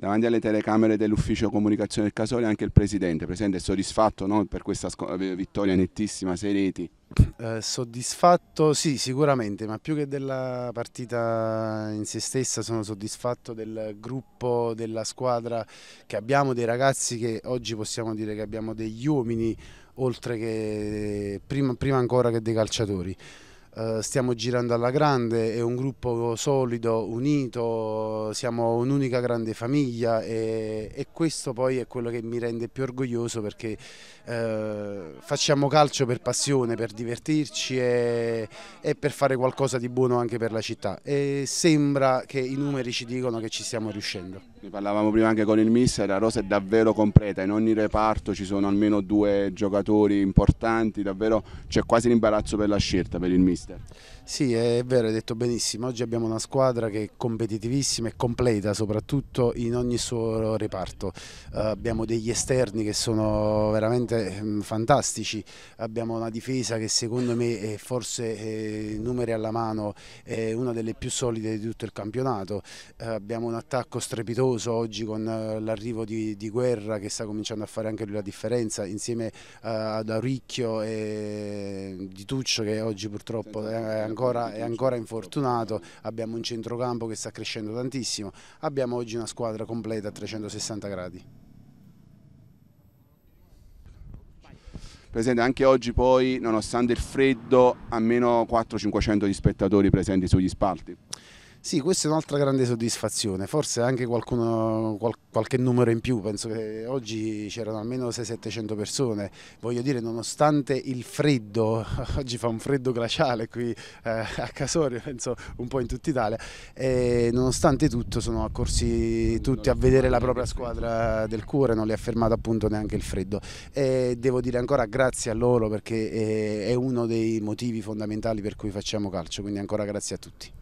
davanti alle telecamere dell'ufficio comunicazione del Casoli anche il presidente. Presidente, è soddisfatto no, per questa eh, vittoria nettissima, sei reti? Eh, soddisfatto sì, sicuramente, ma più che della partita in se stessa sono soddisfatto del gruppo, della squadra che abbiamo, dei ragazzi che oggi possiamo dire che abbiamo degli uomini oltre che prima, prima ancora che dei calciatori. Eh, stiamo girando alla grande, è un gruppo solido, unito, siamo un'unica grande famiglia e, e, questo poi è quello che mi rende più orgoglioso perché eh, facciamo calcio per passione, per divertirci e, e, per fare qualcosa di buono anche per la città e sembra che i numeri ci dicono che ci stiamo riuscendo. Ne parlavamo prima anche con il mister, la rosa è davvero completa, in ogni reparto ci sono almeno due giocatori importanti, davvero c'è quasi l'imbarazzo per la scelta per il mister mister. Sì, è vero, hai detto benissimo. Oggi abbiamo una squadra che è competitivissima e completa, soprattutto in ogni suo reparto. Uh, abbiamo degli esterni che sono veramente mh, mm, fantastici, abbiamo una difesa che secondo me è forse eh, numeri alla mano è una delle più solide di tutto il campionato. Uh, abbiamo un attacco strepitoso oggi con uh, l'arrivo di, di, Guerra che sta cominciando a fare anche lui la differenza insieme ad Auricchio e mm, di Tuccio che oggi purtroppo è ancora, è ancora, infortunato, abbiamo un centrocampo che sta crescendo tantissimo, abbiamo oggi una squadra completa a 360 gradi. Presidente, anche oggi poi, nonostante il freddo, almeno 400-500 di spettatori presenti sugli spalti. Sì, questa è un'altra grande soddisfazione, forse anche qualcuno, qual, qualche numero in più, penso che oggi c'erano almeno 600-700 persone, voglio dire nonostante il freddo, oggi fa un freddo glaciale qui eh, a Casorio, penso un po' in tutta Italia, e nonostante tutto sono accorsi tutti a vedere la propria squadra del cuore, non li ha fermato appunto neanche il freddo e devo dire ancora grazie a loro perché eh, è uno dei motivi fondamentali per cui facciamo calcio, quindi ancora grazie a tutti.